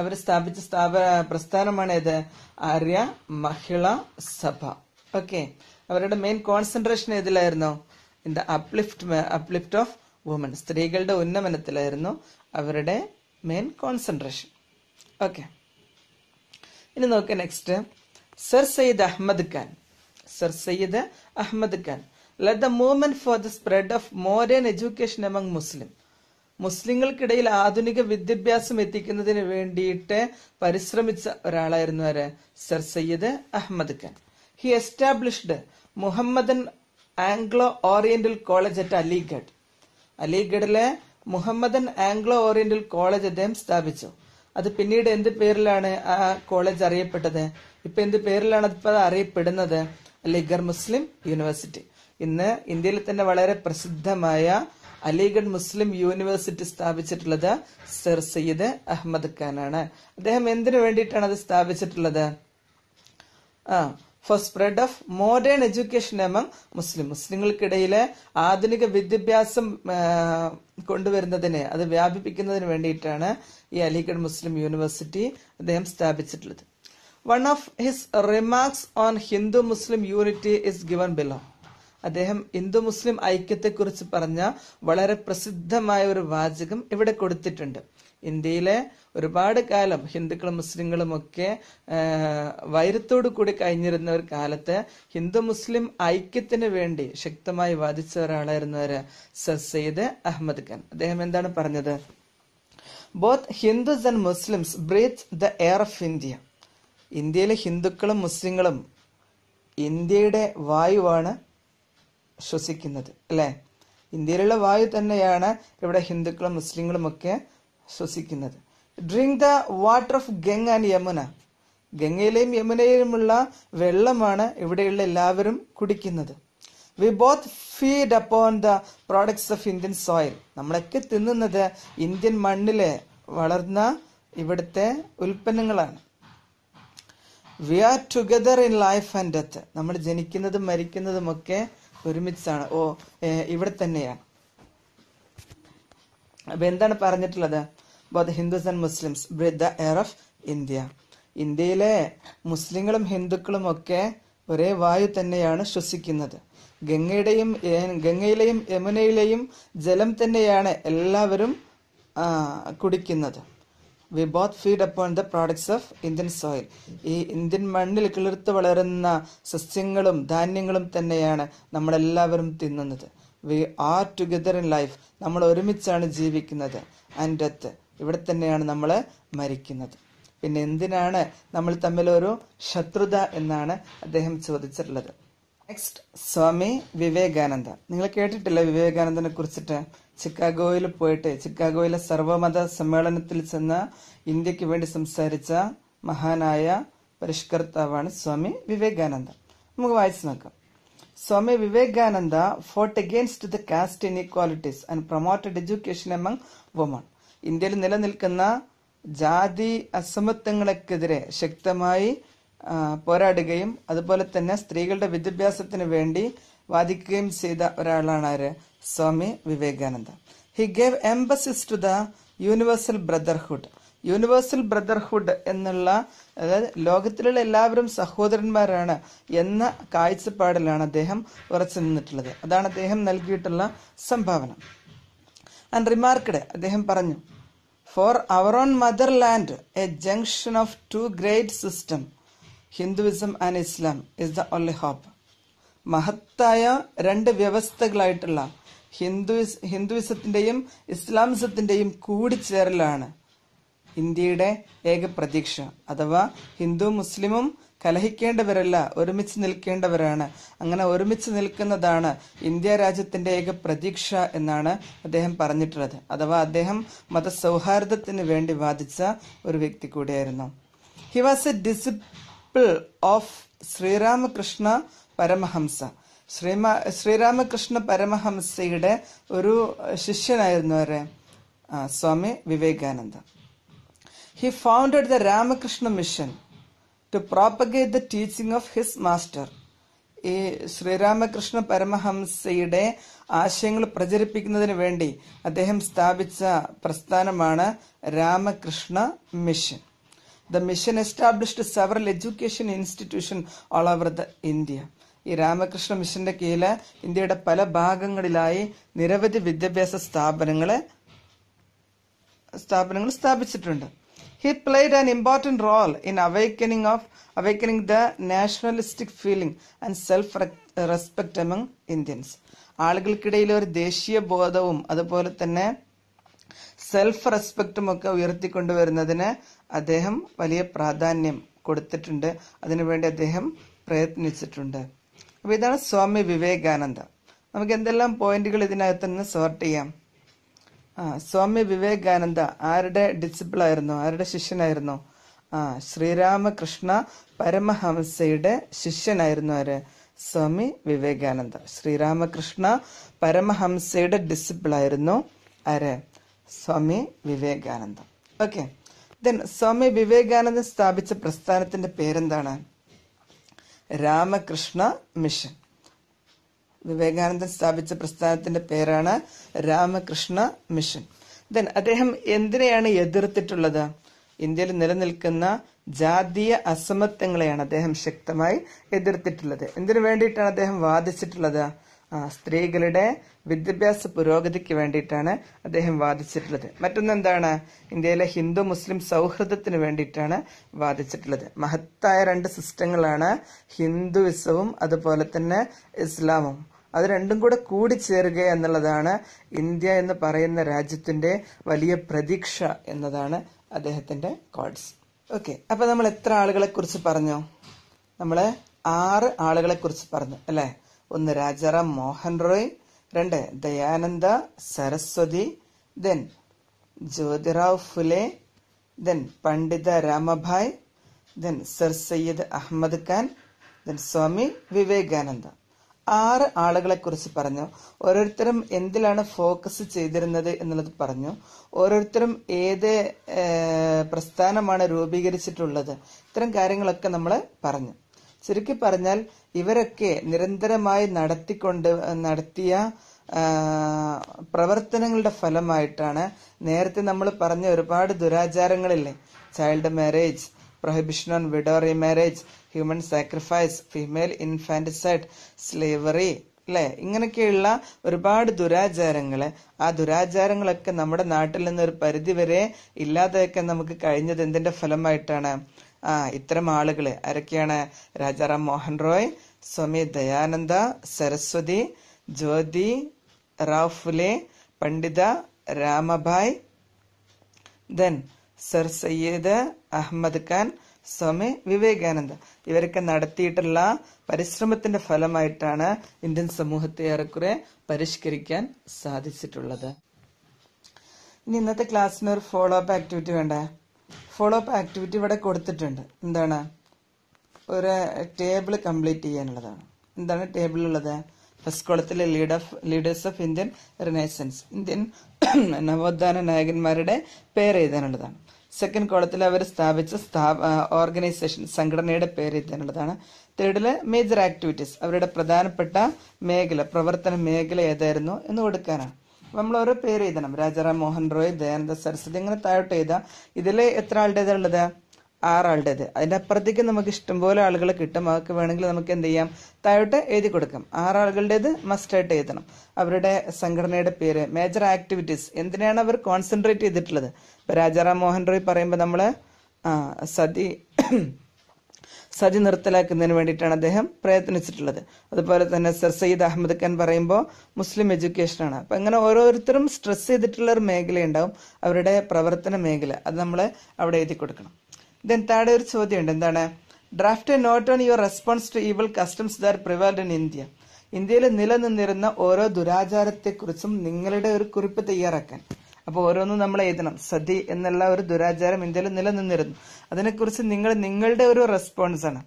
അവർ സ്ഥാപിച്ച സ്ഥാപ പ്രസ്ഥാനമാണ് ആര്യ മഹിള സഭ ഓക്കെ അവരുടെ മെയിൻ കോൺസെൻട്രേഷൻ ഏതിലായിരുന്നു in the uplift uplift of women സ്ത്രീകളുടെ ഉന്നമനത്തിലായിരുന്നു അവരുടെ മെയിൻ കോൺസെൻട്രേഷൻ ഓക്കെ ഇനി നോക്കുക next Sir Syed Ahmed Khan Sir Syed Ahmed Khan led the movement for the spread of modern education among Muslim മുസ്ലിങ്ങൾക്കിടയിൽ ആധുനിക വിദ്യാഭ്യാസം എത്തിക്കുന്നതിന് വേണ്ടിയിട്ട് പരിശ്രമിച്ച ഒരാളായിരുന്നു ആര് Sir Syed Ahmed Khan he established Muhammadan Anglo Oriental College at Aligarh അലിഗഡിലെ മുഹമ്മദൻ ആംഗ്ലോ ഓറിയന്റൽ കോളേജ് അദ്ദേഹം സ്ഥാപിച്ചു അത് പിന്നീട് എന്ത് പേരിലാണ് ആ കോളേജ് അറിയപ്പെട്ടത് ഇപ്പൊ എന്ത് പേരിലാണ് അതിപ്പോ അറിയപ്പെടുന്നത് അലിഗഡ് മുസ്ലിം യൂണിവേഴ്സിറ്റി ഇന്ന് ഇന്ത്യയിൽ തന്നെ വളരെ പ്രസിദ്ധമായ അലിഗഡ് മുസ്ലിം യൂണിവേഴ്സിറ്റി സ്ഥാപിച്ചിട്ടുള്ളത് സർ സയ്യിദ് അഹമ്മദ് ഖാൻ ആണ് അദ്ദേഹം എന്തിനു വേണ്ടിയിട്ടാണ് അത് സ്ഥാപിച്ചിട്ടുള്ളത് ah for spread of modern education among Muslim മുസ്ലിങ്ങൾക്കിടയിലെ ആധുനിക വിദ്യാഭ്യാസം കൊണ്ടുവരുന്നതിന് അത് വ്യാപിപ്പിക്കുന്നതിന് വേണ്ടിയിട്ടാണ് ഈ അലിഗഡ് മുസ്ലിം യൂണിവേഴ്സിറ്റി അദ്ദേഹം സ്ഥാപിച്ചിട്ടുള്ളത് one of his remarks on Hindu Muslim unity is given below അദ്ദേഹം ഹിന്ദു മുസ്ലിം ഐക്യത്തെക്കുറിച്ച് പറഞ്ഞ വളരെ പ്രസിദ്ധമായ ഒരു വാചകം ഇവിടെ കൊടുത്തിട്ടുണ്ട് ഇന്ത്യയിലെ ഒരുപാട് കാലം ഹിന്ദുക്കളും മുസ്ലിങ്ങളും ഒക്കെ വൈരത്തോടു കൂടി കഴിഞ്ഞിരുന്ന ഒരു കാലത്ത് ഹിന്ദു മുസ്ലിം ഐക്യത്തിന് വേണ്ടി ശക്തമായി വാദിച്ച ഒരാളായിരുന്നു ഒരു സർ സയ്യിദ് അഹമ്മദ് ഖാൻ അദ്ദേഹം എന്താണ് പറഞ്ഞത് both Hindus and Muslims breathe the air of India ഇന്ത്യയിലെ ഹിന്ദുക്കളും മുസ്ലിങ്ങളും ഇന്ത്യയുടെ വായുവാണ് ശ്വസിക്കുന്നത് അല്ലേ ഇന്ത്യയിലുള്ള വായു തന്നെയാണ് ഇവിടെ ഹിന്ദുക്കളും മുസ്ലിങ്ങളും ഒക്കെ ശ്വസിക്കുന്നത് drink the water of Ganges and Yamuna ഗംഗയിലെയും യമുനയിലുമുള്ള വെള്ളമാണ് ഇവിടെയുള്ള എല്ലാവരും കുടിക്കുന്നത് we both feed upon the products of Indian soil നമ്മളൊക്കെ തിന്നുന്നത് ഇന്ത്യൻ മണ്ണിലെ വളർന്ന ഇവിടുത്തെ ഉൽപ്പന്നങ്ങളാണ് we are together in life and death നമ്മൾ ജനിക്കുന്നതും മരിക്കുന്നതുമൊക്കെ ഒരുമിച്ചാണ് ഓ ഇവിടെ തന്നെയാ അപ്പൊ എന്താണ് പറഞ്ഞിട്ടുള്ളത് both Hindus and Muslims breathe the air of India ഇന്ത്യയിലെ മുസ്ലിങ്ങളും ഹിന്ദുക്കളും ഒക്കെ ഒരേ വായു തന്നെയാണ് ശ്വസിക്കുന്നത് ഗംഗയുടെയും ഗംഗയിലെയും യമുനയിലെയും ജലം തന്നെയാണ് എല്ലാവരും കുടിക്കുന്നത് we both feed upon the products of Indian soil ഈ ഇന്ത്യൻ മണ്ണിൽ കിളിർത്ത് വളരുന്ന സസ്യങ്ങളും ധാന്യങ്ങളും തന്നെയാണ് നമ്മളെല്ലാവരും തിന്നുന്നത് we are together in life നമ്മൾ ഒരുമിച്ചാണ് ജീവിക്കുന്നത് ആൻഡ് ഡെത്ത് ഇവിടെ തന്നെയാണ് നമ്മൾ മരിക്കുന്നത് പിന്നെ എന്തിനാണ് നമ്മൾ തമ്മിലൊരു ശത്രുത എന്നാണ് അദ്ദേഹം ചോദിച്ചിട്ടുള്ളത് നെക്സ്റ്റ് സ്വാമി വിവേകാനന്ദ നിങ്ങൾ കേട്ടിട്ടില്ല വിവേകാനന്ദനെ കുറിച്ചിട്ട് ചിക്കാഗോയിൽ പോയിട്ട് ചിക്കാഗോയിലെ സർവമത സമ്മേളനത്തിൽ ചെന്ന ഇന്ത്യക്ക് വേണ്ടി സംസാരിച്ച മഹാനായ പരിഷ്കർത്താവാണ് സ്വാമി വിവേകാനന്ദ നമുക്ക് വായിച്ചു നോക്കാം Swami Vivekananda fought against the caste inequalities and promoted education among women ഇന്ത്യയിൽ നിലനിൽക്കുന്ന ജാതി അസമത്വങ്ങൾക്കെതിരെ ശക്തമായി പോരാടുകയും അതുപോലെ തന്നെ സ്ത്രീകളുടെ വിദ്യാഭ്യാസത്തിന് വേണ്ടി വാദിക്കുകയും ചെയ്ത ഒരാളാണ് ആര് Swami Vivekananda he gave emphasis to the universal brotherhood universal brotherhood എന്നുള്ള അതായത് ലോകത്തിലുള്ള എല്ലാവരും സഹോദരന്മാരാണ് എന്ന കാഴ്ചപ്പാടിലാണ് അദ്ദേഹം ഉറച്ചു നിന്നിട്ടുള്ളത് അതാണ് അദ്ദേഹം നൽകിയിട്ടുള്ള സംഭാവന ആൻഡ് റിമാർക്കഡ് അദ്ദേഹം പറഞ്ഞു for our own motherland a junction of two great system Hinduism and Islam is the only hope മഹത്തായ രണ്ട് വ്യവസ്ഥകളായിട്ടുള്ള ഹിന്ദുസ് ഹിന്ദുവിസത്തിന്റെയും ഇസ്ലാമിസത്തിൻ്റെയും കൂടിച്ചേരലാണ് ഇന്ത്യയുടെ ഏക പ്രതീക്ഷ അഥവാ ഹിന്ദു മുസ്ലിമും കലഹിക്കേണ്ടവരല്ല ഒരുമിച്ച് നിൽക്കേണ്ടവരാണ് അങ്ങനെ ഒരുമിച്ച് നിൽക്കുന്നതാണ് ഇന്ത്യ രാജ്യത്തിന്റെ ഏക പ്രതീക്ഷ എന്നാണ് അദ്ദേഹം പറഞ്ഞിട്ടുള്ളത് അഥവാ അദ്ദേഹം മതസൗഹാർദ്ദത്തിന് വേണ്ടി വാദിച്ച ഒരു വ്യക്തി കൂടിയായിരുന്നു he was a disciple of Sri Ramakrishna Paramahamsa ശ്രീമാ ശ്രീരാമകൃഷ്ണ പരമഹംസയുടെ ഒരു ശിഷ്യനായിരുന്നു അവരെ Swami Vivekananda he founded the Ramakrishna Mission to propagate the teaching of his master ഈ ശ്രീരാമകൃഷ്ണ പരമഹംസയുടെ ആശയങ്ങൾ പ്രചരിപ്പിക്കുന്നതിന് വേണ്ടി അദ്ദേഹം സ്ഥാപിച്ച പ്രസ്ഥാനമാണ് Ramakrishna Mission the mission established several education institution all over the India ഈ രാമകൃഷ്ണ മിഷന്റെ കീഴിൽ ഇന്ത്യയുടെ പല ഭാഗങ്ങളിലായി നിരവധി വിദ്യാഭ്യാസ സ്ഥാപനങ്ങളെ സ്ഥാപനങ്ങൾ സ്ഥാപിച്ചിട്ടുണ്ട് he played an important role in awakening of awakening the nationalistic feeling and self respect among Indians ആളുകൾക്കിടയിൽ ഒരു ദേശീയ ബോധവും അതുപോലെ തന്നെ സെൽഫ് റെസ്പെക്റ്റും ഒക്കെ ഉയർത്തിക്കൊണ്ടുവരുന്നതിന് അദ്ദേഹം വലിയ പ്രാധാന്യം കൊടുത്തിട്ടുണ്ട് അതിനുവേണ്ടി അദ്ദേഹം പ്രയത്നിച്ചിട്ടുണ്ട് അപ്പൊ ഇതാണ് സ്വാമി വിവേകാനന്ദ നമുക്ക് എന്തെല്ലാം പോയിന്റുകൾ ഇതിനകത്ത് നിന്ന് സോർട്ട് ചെയ്യാം ആ സ്വാമി വിവേകാനന്ദ ആരുടെ ഡിസിപ്പിൾ ആയിരുന്നു ആരുടെ ശിഷ്യനായിരുന്നു ആ ശ്രീരാമകൃഷ്ണ പരമഹംസയുടെ ശിഷ്യനായിരുന്നു ആര് സ്വാമി വിവേകാനന്ദ ശ്രീരാമകൃഷ്ണ പരമഹംസയുടെ ഡിസിപ്പിൾ ആയിരുന്നു ആര് സ്വാമി വിവേകാനന്ദ ഓക്കെ ദെൻ സ്വാമി വിവേകാനന്ദൻ സ്ഥാപിച്ച പ്രസ്ഥാനത്തിന്റെ പേരെന്താണ് രാമകൃഷ്ണ മിഷൻ വിവേകാനന്ദൻ സ്ഥാപിച്ച പ്രസ്ഥാനത്തിന്റെ പേരാണ് രാമകൃഷ്ണ മിഷൻ ദെൻ അദ്ദേഹം എന്തിനെയാണ് എതിർത്തിട്ടുള്ളത് ഇന്ത്യയിൽ നിലനിൽക്കുന്ന ജാതീയ അസമത്വങ്ങളെയാണ് അദ്ദേഹം ശക്തമായി എതിർത്തിട്ടുള്ളത് എന്തിനു വേണ്ടിയിട്ടാണ് അദ്ദേഹം വാദിച്ചിട്ടുള്ളത് സ്ത്രീകളുടെ വിദ്യാഭ്യാസ പുരോഗതിക്ക് വേണ്ടിയിട്ടാണ് അദ്ദേഹം വാദിച്ചിട്ടുള്ളത് മറ്റൊന്നെന്താണ് ഇന്ത്യയിലെ ഹിന്ദു മുസ്ലിം സൗഹൃദത്തിന് വേണ്ടിയിട്ടാണ് വാദിച്ചിട്ടുള്ളത് മഹത്തായ രണ്ട് സിസ്റ്റങ്ങളാണ് ഹിന്ദുവിസവും അതുപോലെ തന്നെ ഇസ്ലാമും അത് രണ്ടും കൂടെ കൂടിച്ചേരുക എന്നുള്ളതാണ് ഇന്ത്യ എന്ന് പറയുന്ന രാജ്യത്തിന്റെ വലിയ പ്രതീക്ഷ എന്നതാണ് അദ്ദേഹത്തിന്റെ കോഡ്സ് ഓക്കെ അപ്പൊ നമ്മൾ എത്ര ആളുകളെ കുറിച്ച് പറഞ്ഞു നമ്മൾ ആറ് ആളുകളെ കുറിച്ച് പറഞ്ഞു അല്ലേ ഒന്ന് രാജാറാം മോഹൻ റോയ് രണ്ട് Dayananda Saraswati then Jyotirao Phule then Pandita Ramabai then Sir Syed Ahmed Khan then Swami Vivekananda ആറ് ആളുകളെ കുറിച്ച് പറഞ്ഞു ഓരോരുത്തരും എന്തിലാണ് ഫോക്കസ് ചെയ്തിരുന്നത് എന്നുള്ളത് പറഞ്ഞു ഓരോരുത്തരും ഏത് പ്രസ്ഥാനമാണ് രൂപീകരിച്ചിട്ടുള്ളത് ഇത്തരം കാര്യങ്ങളൊക്കെ നമ്മൾ പറഞ്ഞു ചുരുക്കി പറഞ്ഞാൽ ഇവരൊക്കെ നിരന്തരമായി നടത്തിക്കൊണ്ട് നടത്തിയ പ്രവർത്തനങ്ങളുടെ ഫലമായിട്ടാണ് നേരത്തെ നമ്മൾ പറഞ്ഞ ഒരുപാട് ദുരാചാരങ്ങളില്ലേ child marriage prohibition on widow marriage human sacrifice female infanticide slavery അല്ലെ ഇങ്ങനെയൊക്കെയുള്ള ഒരുപാട് ദുരാചാരങ്ങള് ആ ദുരാചാരങ്ങളൊക്കെ നമ്മുടെ നാട്ടിൽ നിന്ന് ഒരു പരിധി വരെ ഇല്ലാതെയൊക്കെ നമുക്ക് കഴിഞ്ഞത് എന്തിന്റെ ഫലമായിട്ടാണ് ആ ഇത്തരം ആളുകൾ ആരൊക്കെയാണ് രാജാറാം മോഹൻ റോയ് സ്വാമി ദയാനന്ദ സരസ്വതി ജ്യോതി റാവ് ഫുലെ പണ്ഡിത രാമഭായ് ദെൻ സർ സയ്യിദ് അഹമ്മദ് ഖാൻ സ്വാമി വിവേകാനന്ദ ഇവരൊക്കെ നടത്തിയിട്ടുള്ള പരിശ്രമത്തിന്റെ ഫലമായിട്ടാണ് ഇന്ത്യൻ സമൂഹത്തെ ഏറെക്കുറെ പരിഷ്കരിക്കാൻ സാധിച്ചിട്ടുള്ളത് ഇനി ഇന്നത്തെ ക്ലാസ്സിന് ഒരു ഫോളോ അപ്പ് ആക്ടിവിറ്റി വേണ്ടേ ഫോളോ അപ്പ് ആക്ടിവിറ്റി ഇവിടെ കൊടുത്തിട്ടുണ്ട് എന്താണ് ഒരു ടേബിൾ കംപ്ലീറ്റ് ചെയ്യാനുള്ളതാണ് എന്താണ് ടേബിളിലുള്ളത് ഫസ്റ്റ് കോളത്തിൽ lead of leaders of Indian renaissance Indian നവോത്ഥാന നായകന്മാരുടെ പേര് എഴുതാനുള്ളതാണ് സെക്കൻഡ് കോളത്തിൽ അവർ സ്ഥാപിച്ച ഓർഗനൈസേഷൻ സംഘടനയുടെ പേര് എഴുതാനുള്ളതാണ് തേർഡില് മേജർ ആക്ടിവിറ്റീസ് അവരുടെ പ്രധാനപ്പെട്ട മേഖല പ്രവർത്തന മേഖല ഏതായിരുന്നു എന്ന് കൊടുക്കാനാണ് നമ്മൾ ഓരോ പേര് എഴുതണം രാജാറാം മോഹൻ റോയ് ദയാനന്ദ സരസ്വതി ഇങ്ങനെ താഴോട്ട് എഴുതാം ഇതിൽ എത്ര ആളുടേതാണ് ഉള്ളത് ആറാളുടേത് അതിൻ്റെ അപ്പുറത്തേക്ക് നമുക്ക് ഇഷ്ടംപോലെ ആളുകൾ കിട്ടും അവർക്ക് വേണമെങ്കിൽ നമുക്ക് എന്ത് ചെയ്യാം താഴോട്ട് എഴുതി കൊടുക്കാം ആറാളുകളുടേത് മസ്റ്റായിട്ട് എഴുതണം അവരുടെ സംഘടനയുടെ പേര് മേജർ ആക്ടിവിറ്റീസ് എന്തിനാണ് അവർ കോൺസെൻട്രേറ്റ് ചെയ്തിട്ടുള്ളത് ഇപ്പം രാജാറാം മോഹൻ റോയ് പറയുമ്പോൾ നമ്മൾ സതി സജി നിർത്തലാക്കുന്നതിന് വേണ്ടിയിട്ടാണ് അദ്ദേഹം പ്രയത്നിച്ചിട്ടുള്ളത് അതുപോലെ തന്നെ സർ സയ്യിദ് അഹമ്മദ് ഖാൻ പറയുമ്പോൾ മുസ്ലിം എഡ്യൂക്കേഷനാണ് അപ്പം അങ്ങനെ ഓരോരുത്തരും സ്ട്രെസ് ചെയ്തിട്ടുള്ള ഒരു മേഖലയുണ്ടാവും അവരുടെ പ്രവർത്തന മേഖല അത് നമ്മൾ അവിടെ എഴുതി കൊടുക്കണം ദെൻ താഴെ ഒരു ചോദ്യമുണ്ട് എന്താണ് draft note on your response to evil customs that prevailed in India ഇന്ത്യയിൽ നിലനിന്നിരുന്ന ഓരോ ദുരാചാരത്തെക്കുറിച്ചും നിങ്ങളുടെ ഒരു കുറിപ്പ് തയ്യാറാക്കാൻ അപ്പോൾ ഓരോന്നും നമ്മൾ എഴുതണം സതി എന്നുള്ള ഒരു ദുരാചാരം ഇന്ത്യയിൽ നിലനിന്നിരുന്നു അതിനെക്കുറിച്ച് നിങ്ങൾ നിങ്ങളുടെ ഒരു റെസ്പോൺസാണ്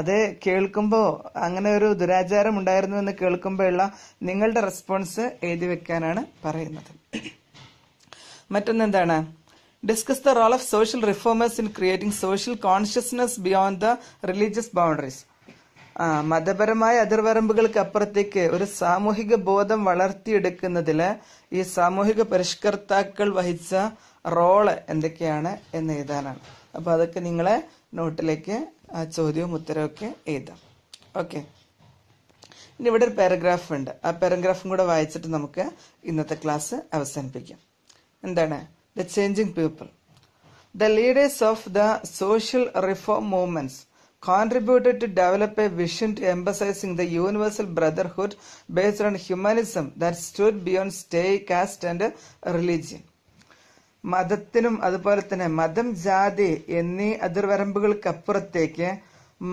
അത് കേൾക്കുമ്പോൾ അങ്ങനെ ഒരു ദുരാചാരം ഉണ്ടായിരുന്നു എന്ന് കേൾക്കുമ്പോഴുള്ള നിങ്ങളുടെ റെസ്പോൺസ് എഴുതി വെക്കാനാണ് പറയുന്നത് മറ്റൊന്നെന്താണ് discuss the role of social reformers in creating social consciousness beyond the religious boundaries മതപരമായ അതിർവരമ്പുകൾക്ക് അപ്പുറത്തേക്ക് ഒരു സാമൂഹിക ബോധം വളർത്തിയെടുക്കുന്നതിൽ ഈ സാമൂഹിക പരിഷ്കർത്താക്കൾ വഹിച്ച റോള് എന്തൊക്കെയാണ് എന്ന് എഴുതാനാണ് അപ്പോൾ അതൊക്കെ നിങ്ങളെ നോട്ടിലേക്ക് ആ ചോദ്യവും ഉത്തരവൊക്കെ എഴുതാം ഓക്കെ ഇനി ഇവിടെ ഒരു പാരഗ്രാഫ് ഉണ്ട് ആ പാരഗ്രാഫും കൂടെ വായിച്ചിട്ട് നമുക്ക് ഇന്നത്തെ ക്ലാസ് അവസാനിപ്പിക്കാം എന്താണ് the changing people the leaders of the social reform movements contributed to develop a vision to emphasizing the universal brotherhood based on humanism that stood beyond state, caste and religion. മതത്തിനും അതുപോലെ തന്നെ മതം ജാതി എന്നീ അതിർവരമ്പുകൾക്കപ്പുറത്തേക്ക്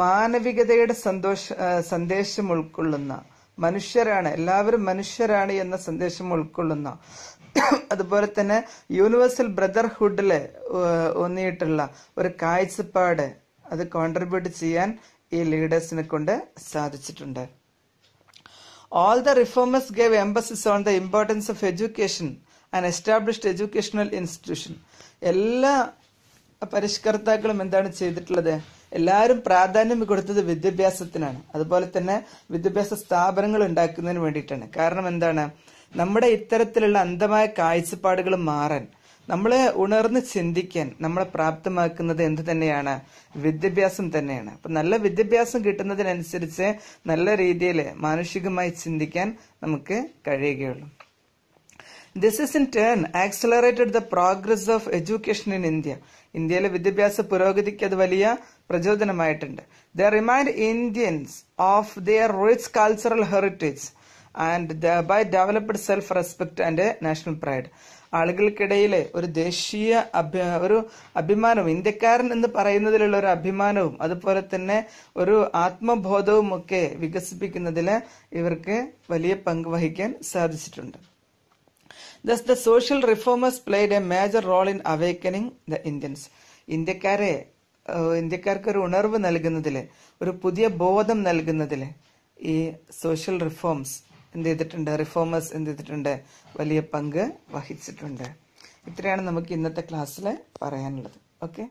മാനവികതയുടെ സന്തോഷ സന്ദേശം ഉൾക്കൊള്ളുന്ന മനുഷ്യരാണ് എല്ലാവരും മനുഷ്യരാണ് എന്ന സന്ദേശം ഉൾക്കൊള്ളുന്ന അതുപോലെ തന്നെ യൂണിവേഴ്സൽ ബ്രദർഹുഡിൽ ഒന്നിയിട്ടുള്ള ഒരു കാഴ്ചപ്പാട് അത് കോൺട്രിബ്യൂട്ട് ചെയ്യാൻ ഈ ലീഡേഴ്സിനെ കൊണ്ട് സാധിച്ചിട്ടുണ്ട് all the reformers gave emphasis on the importance of education and established educational institution എല്ലാ പരിഷ്കർത്താക്കളും എന്താണ് ചെയ്തിട്ടുള്ളത് എല്ലാവരും പ്രാധാന്യം കൊടുത്തത് വിദ്യാഭ്യാസത്തിനാണ് അതുപോലെ തന്നെ വിദ്യാഭ്യാസ സ്ഥാപനങ്ങൾ ഉണ്ടാക്കുന്നതിന് വേണ്ടിയിട്ടാണ് കാരണം എന്താണ് നമ്മുടെ ഇത്തരത്തിലുള്ള അന്ധമായ കാഴ്ചപ്പാടുകൾ മാറാൻ നമ്മൾ ഉണർന്ന് ചിന്തിക്കാൻ നമ്മളെ പ്രാപ്തമാക്കുന്നത് എന്ത് തന്നെയാണ് വിദ്യാഭ്യാസം തന്നെയാണ് അപ്പൊ നല്ല വിദ്യാഭ്യാസം കിട്ടുന്നതിനനുസരിച്ച് നല്ല രീതിയിൽ മാനുഷികമായി ചിന്തിക്കാൻ നമുക്ക് കഴിയുകയുള്ളൂ this is in turn accelerated the progress of education in India ഇന്ത്യയിലെ വിദ്യാഭ്യാസ പുരോഗതിക്ക് അത് വലിയ പ്രചോദനമായിട്ടുണ്ട് they remind Indians of their rich cultural heritage and by developed self respect and national pride ആളുകൾക്കിടയിൽ ഒരു ദേശീയ അഭി ഒരു അഭിമാനവും ഇന്ത്യക്കാരൻ എന്ന് പറയുന്നതിലുള്ള ഒരു അഭിമാനവും അതുപോലെ തന്നെ ഒരു ആത്മബോധവും ഒക്കെ വികസിപ്പിക്കുന്നതിൽ ഇവർക്ക് വലിയ പങ്ക് വഹിക്കാൻ സാധിച്ചിട്ടുണ്ട് thus the social reformers played a major role in awakening the Indians ഇന്ത്യക്കാരെ ഇന്ത്യക്കാർക്ക് ഒരു ഉണർവ് നൽകുന്നതിൽ ഒരു പുതിയ ബോധം നൽകുന്നതിൽ ഈ സോഷ്യൽ റിഫോംസ് എന്ത് ചെയ്തിട്ടുണ്ട് റിഫോമേഴ്സ് എന്ത് ചെയ്തിട്ടുണ്ട് വലിയ പങ്ക് വഹിച്ചിട്ടുണ്ട് ഇത്രയാണ് നമുക്ക് ഇന്നത്തെ ക്ലാസ്സിൽ പറയാനുള്ളത് ഓക്കെ